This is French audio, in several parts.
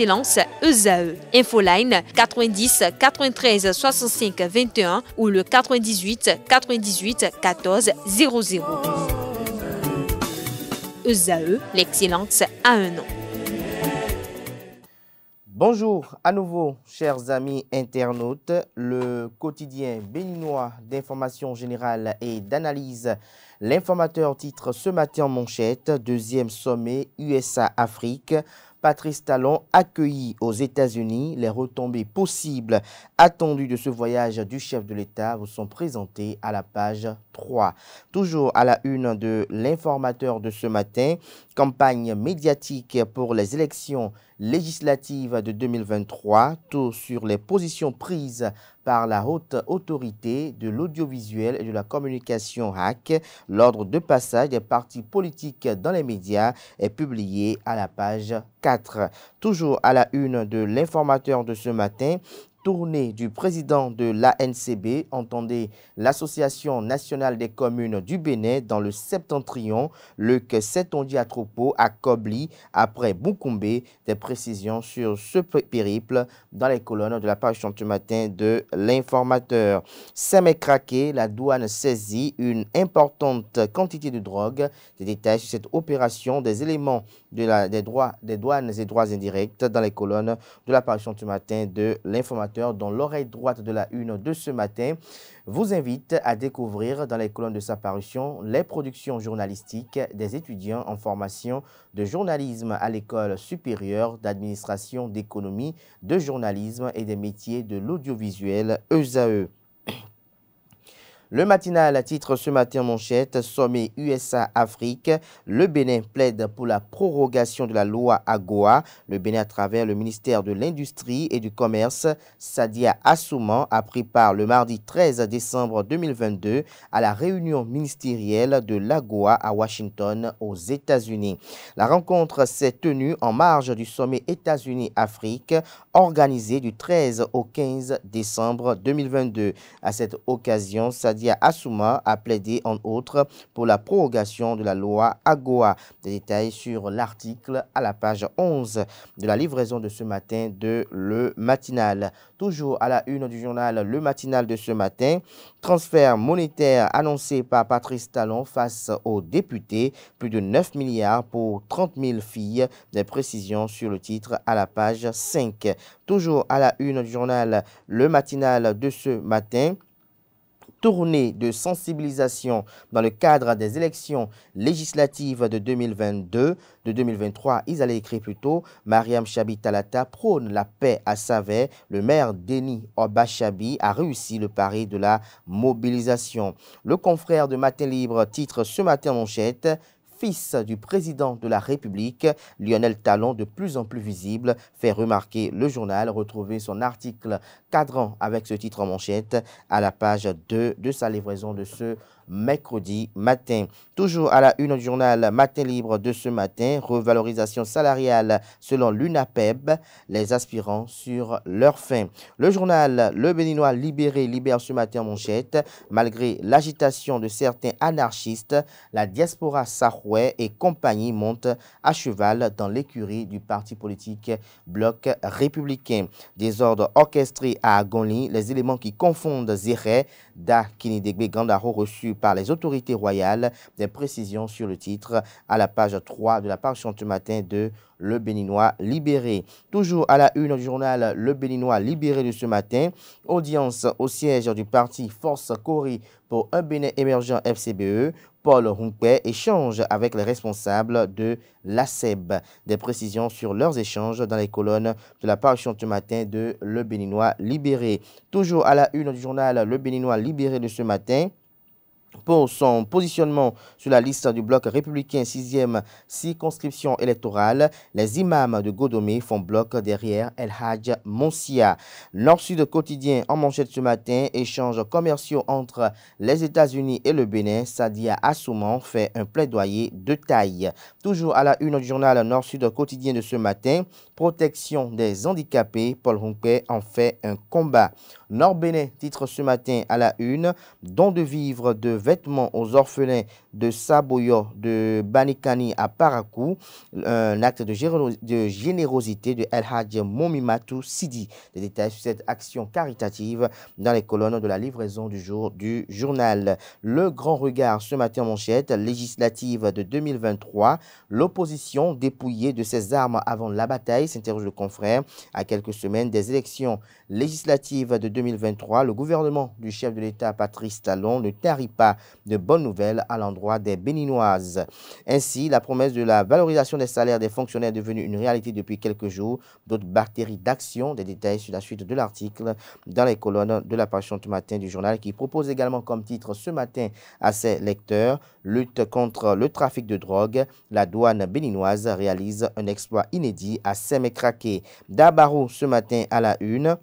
Excellence ESAE. Infoline 90 93 65 21 ou le 98 98 14 00. ESAE, l'excellence a un nom. Bonjour à nouveau, chers amis internautes. Le quotidien béninois d'information générale et d'analyse. L'informateur titre ce matin en manchette, deuxième sommet USA-Afrique. Patrice Talon accueillit aux États-Unis. Les retombées possibles attendues de ce voyage du chef de l'État vous sont présentées à la page 3. Toujours à la une de l'informateur de ce matin, campagne médiatique pour les élections législatives de 2023, tout sur les positions prises par la haute autorité de l'audiovisuel et de la communication HAC. L'ordre de passage des partis politiques dans les médias est publié à la page 4. Toujours à la une de l'informateur de ce matin, tournée du président de l'ANCB, entendez l'Association nationale des communes du Bénin dans le septentrion, le que dit à troupeau à Kobli après Boukoumbe. Des précisions sur ce périple dans les colonnes de la page ce matin de l'informateur. Semé craqué, la douane saisit une importante quantité de drogue. Des détails sur cette opération, des éléments de la, des, droits, des douanes et droits indirects dans les colonnes de la page ce matin de l'informateur dont l'oreille droite de la une de ce matin, vous invite à découvrir dans les colonnes de sa parution les productions journalistiques des étudiants en formation de journalisme à l'école supérieure d'administration d'économie, de journalisme et des métiers de l'audiovisuel ESAE. Le matinal à titre ce matin manchette, sommet USA-Afrique, le Bénin plaide pour la prorogation de la loi AGOA. Le Bénin à travers le ministère de l'Industrie et du Commerce, Sadia Assouman a pris part le mardi 13 décembre 2022 à la réunion ministérielle de l'AGOA à Washington aux États-Unis. La rencontre s'est tenue en marge du sommet États-Unis-Afrique organisé du 13 au 15 décembre 2022. À cette occasion, Sadia Assouma a plaidé en outre pour la prorogation de la loi AGOA. Des détails sur l'article à la page 11 de la livraison de ce matin de Le Matinal. Toujours à la une du journal Le Matinal de ce matin, transfert monétaire annoncé par Patrice Talon face aux députés, plus de 9 milliards pour 30 000 filles. Des précisions sur le titre à la page 5. Toujours à la une du journal Le Matinal de ce matin, tournée de sensibilisation dans le cadre des élections législatives de 2022, de 2023, ils allaient écrire plus tôt, Mariam Chabi Talata prône la paix à Savet. Le maire Denis Obachabi a réussi le pari de la mobilisation. Le confrère de Matin Libre titre ce matin en fils du président de la République, Lionel Talon, de plus en plus visible, fait remarquer le journal. Retrouvez son article cadrant avec ce titre en manchette à la page 2 de sa livraison de ce mercredi matin. Toujours à la une du journal Matin Libre de ce matin, revalorisation salariale selon l'UNAPEB, les aspirants sur leur fin. Le journal Le Béninois Libéré libère ce matin en malgré l'agitation de certains anarchistes, la diaspora Sahoué et compagnie monte à cheval dans l'écurie du parti politique Bloc républicain. Des ordres orchestrés à Agonli, les éléments qui confondent Ziré, Da Kinidegbe Gandaro reçu par les autorités royales. Des précisions sur le titre à la page 3 de la page du matin de Le Béninois libéré. Toujours à la une du journal Le Béninois libéré de ce matin, audience au siège du parti Force Corée pour un Bénin émergent FCBE. Paul Rumpé échange avec les responsables de l'ASEB. Des précisions sur leurs échanges dans les colonnes de la page du matin de Le Béninois libéré. Toujours à la une du journal Le Béninois libéré de ce matin, pour son positionnement sur la liste du bloc républicain 6e circonscription électorale, les imams de Godomé font bloc derrière El Hadj Monsia. Nord-Sud quotidien en manchette ce matin, échanges commerciaux entre les États-Unis et le Bénin, Sadia Assouman fait un plaidoyer de taille. Toujours à la une du journal Nord-Sud quotidien de ce matin, protection des handicapés, Paul Ronquet en fait un combat. Nord-Bénin titre ce matin à la une, don de vivre de vêtements aux orphelins de Saboyo, de Banikani à Parakou, un acte de, générosité de El Hadj Momimatou Sidi. Des détails sur cette action caritative dans les colonnes de la livraison du jour du journal. Le grand regard ce matin en manchette, législative de 2023, l'opposition dépouillée de ses armes avant la bataille, s'interroge le confrère, à quelques semaines des élections. Législative de 2023, le gouvernement du chef de l'État Patrice Talon ne tarit pas de bonnes nouvelles à l'endroit des Béninoises. Ainsi, la promesse de la valorisation des salaires des fonctionnaires est devenue une réalité depuis quelques jours. D'autres bactéries d'action, des détails sur la suite de l'article dans les colonnes de la page du matin du journal qui propose également comme titre ce matin à ses lecteurs Lutte contre le trafic de drogue, la douane béninoise réalise un exploit inédit à Semecraqué. Dabarou ce matin à la une.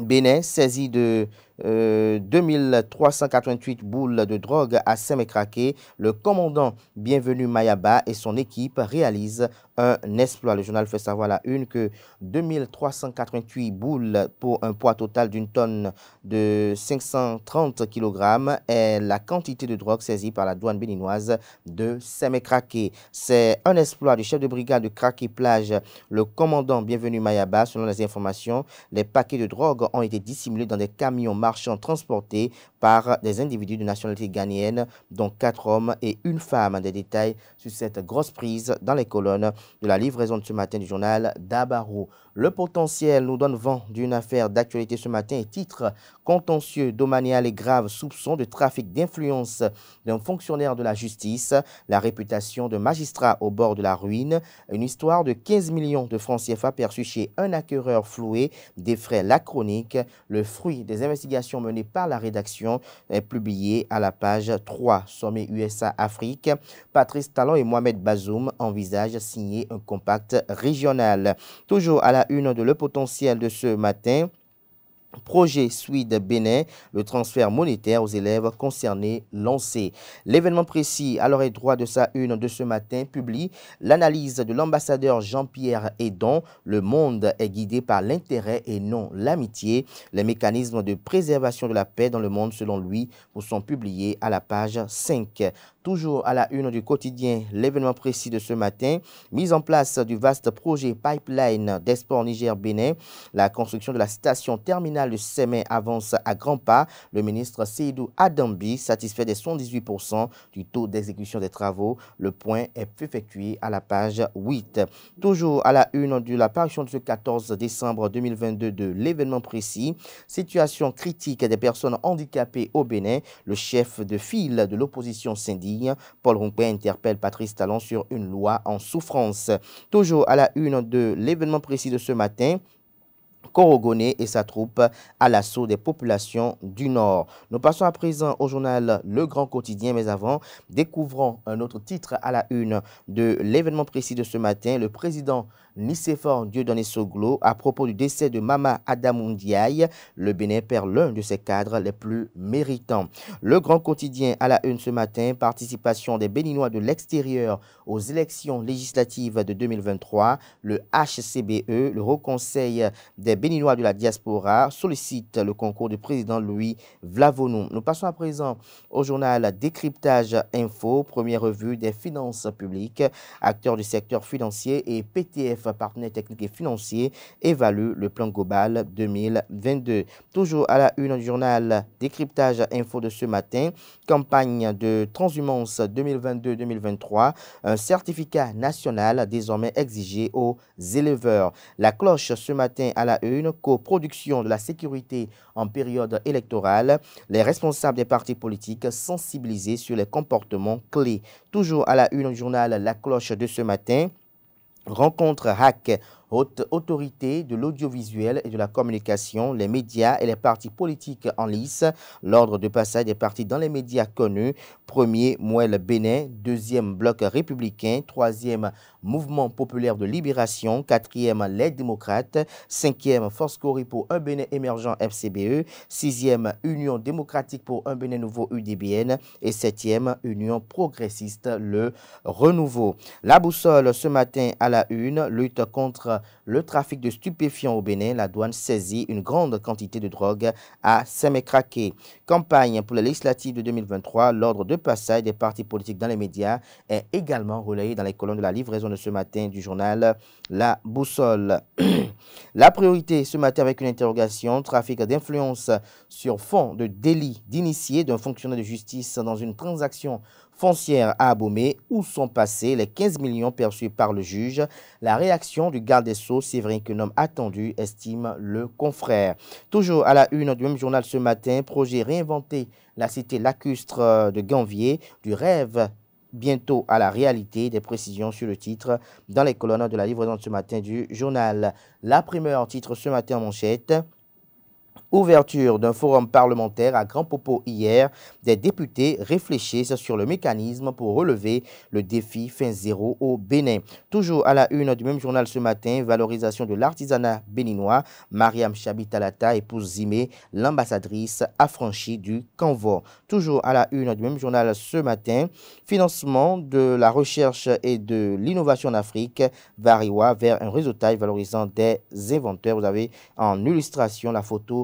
Bénin saisi de 2388 euh, boules de drogue à Saint-Mécraqué, le commandant Bienvenue Mayaba et son équipe réalisent un exploit. Le journal fait savoir la une que 2388 boules pour un poids total d'une tonne de 530 kg est la quantité de drogue saisie par la douane béninoise de Semekraké. C'est un exploit du chef de brigade de Kraké Plage, le commandant Bienvenu Mayaba. Selon les informations, les paquets de drogue ont été dissimulés dans des camions marchands transportés par des individus de nationalité ghanéenne, dont quatre hommes et une femme. Des détails sur cette grosse prise dans les colonnes de la livraison de ce matin du journal Dabarou. Le potentiel nous donne vent d'une affaire d'actualité ce matin et titre contentieux domanial et grave soupçon de trafic d'influence d'un fonctionnaire de la justice, la réputation de magistrat au bord de la ruine, une histoire de 15 millions de francs CFA perçus chez un acquéreur floué, des frais la chronique, le fruit des investigations menées par la rédaction est publié à la page 3, sommet USA-Afrique. Patrice Talon et Mohamed Bazoum envisagent signer un compact régional. Toujours à la une de Le Potentiel de ce matin. Projet Suide Bénin, le transfert monétaire aux élèves concernés lancé. L'événement précis à l'oreille droit de sa une de ce matin publie l'analyse de l'ambassadeur Jean-Pierre Edon. Le monde est guidé par l'intérêt et non l'amitié. Les mécanismes de préservation de la paix dans le monde, selon lui, vous sont publiés à la page 5. Toujours à la une du quotidien, l'événement précis de ce matin, mise en place du vaste projet pipeline d'Esport Niger-Bénin, la construction de la station terminale le SEMEN avance à grands pas. Le ministre Seydou Adambi satisfait des 118% du taux d'exécution des travaux. Le point est effectué à la page 8. Toujours à la une de la parution de ce 14 décembre 2022 de l'événement précis, situation critique des personnes handicapées au Bénin, le chef de file de l'opposition s'indigne. Paul Rumpé interpelle Patrice Talon sur une loi en souffrance. Toujours à la une de l'événement précis de ce matin, Corogoné et sa troupe à l'assaut des populations du Nord. Nous passons à présent au journal Le Grand Quotidien, mais avant, découvrons un autre titre à la une de l'événement précis de ce matin. Le président Nicéphore Dieudonné Soglo, à propos du décès de Mama Adamoundiaï, le Bénin perd l'un de ses cadres les plus méritants. Le Grand Quotidien à la une ce matin, participation des Béninois de l'extérieur aux élections législatives de 2023, le HCBE, le Haut Conseil des béninois de la diaspora sollicite le concours du président Louis Vlavonou. Nous passons à présent au journal Décryptage Info, première revue des finances publiques. Acteurs du secteur financier et PTF, partenaires techniques et financiers, évaluent le plan global 2022. Toujours à la une du journal Décryptage Info de ce matin, campagne de transhumance 2022-2023, un certificat national désormais exigé aux éleveurs. La cloche ce matin à la une une coproduction de la sécurité en période électorale, les responsables des partis politiques sensibilisés sur les comportements clés. Toujours à la une du journal La Cloche de ce matin, rencontre hack haute autorité de l'audiovisuel et de la communication, les médias et les partis politiques en lice. L'ordre de passage des partis dans les médias connus, premier Mouel Bénin, deuxième Bloc républicain, troisième Mouvement populaire de libération, quatrième Les démocrates, cinquième Force Corée pour un Bénin émergent FCBE, sixième Union démocratique pour un Bénin nouveau UDBN et septième Union progressiste le renouveau. La boussole ce matin à la une, lutte contre le trafic de stupéfiants au Bénin, la douane saisit une grande quantité de drogue à Semekraké. Campagne pour la législative de 2023, l'ordre de passage des partis politiques dans les médias est également relayé dans les colonnes de la livraison de ce matin du journal La Boussole. la priorité ce matin avec une interrogation, trafic d'influence sur fond de délit d'initié d'un fonctionnaire de justice dans une transaction foncière à Abomé, où sont passés les 15 millions perçus par le juge. La réaction du garde des Sceaux, qu'un homme attendu, estime le confrère. Toujours à la une du même journal ce matin, projet réinventé la cité lacustre euh, de Ganvier, du rêve bientôt à la réalité des précisions sur le titre dans les colonnes de la livraison de ce matin du journal. La primeur titre ce matin en manchette. Ouverture d'un forum parlementaire à grand propos hier, des députés réfléchissent sur le mécanisme pour relever le défi fin zéro au Bénin. Toujours à la une du même journal ce matin, valorisation de l'artisanat béninois, Mariam Chabitalata épouse Zimé, l'ambassadrice affranchie du Canvor. Toujours à la une du même journal ce matin, financement de la recherche et de l'innovation en Afrique, Variwa vers un taille valorisant des inventeurs. Vous avez en illustration la photo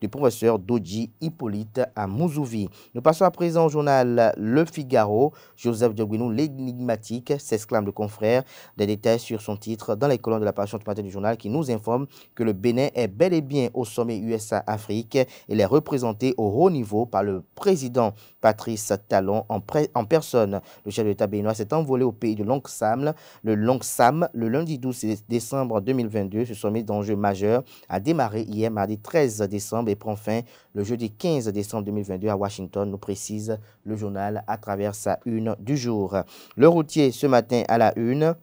du professeur Dodji Hippolyte à Mouzouvi. Nous passons à présent au journal Le Figaro. Joseph Dioguino, l'énigmatique, s'exclame le confrère. Des détails sur son titre dans les colonnes de la page du matin du journal qui nous informe que le Bénin est bel et bien au sommet USA-Afrique. Il est représenté au haut niveau par le président Patrice Talon en, personne. Le chef de l'État béninois s'est envolé au pays de SAM. le Longsam, le lundi 12 décembre 2022. Ce sommet d'enjeux majeurs a démarré hier mardi 13 décembre et prend fin le jeudi 15 décembre 2022 à Washington, nous précise le journal à travers sa une du jour. Le routier ce matin à la une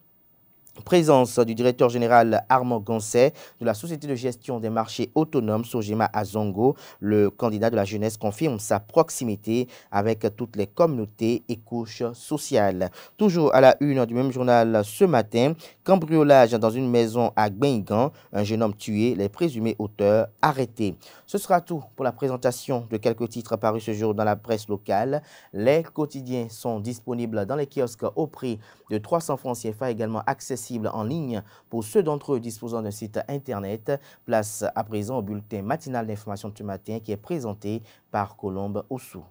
présence du directeur général Armand Goncet de la Société de gestion des marchés autonomes Sojima Azongo. Le candidat de la jeunesse confirme sa proximité avec toutes les communautés et couches sociales. Toujours à la une du même journal ce matin, cambriolage dans une maison à Gbengan, un jeune homme tué, les présumés auteurs arrêtés. Ce sera tout pour la présentation de quelques titres parus ce jour dans la presse locale. Les quotidiens sont disponibles dans les kiosques au prix de 300 francs CFA également accessibles en ligne pour ceux d'entre eux disposant d'un site Internet. Place à présent au bulletin matinal d'information du matin qui est présenté par Colombe Ossou.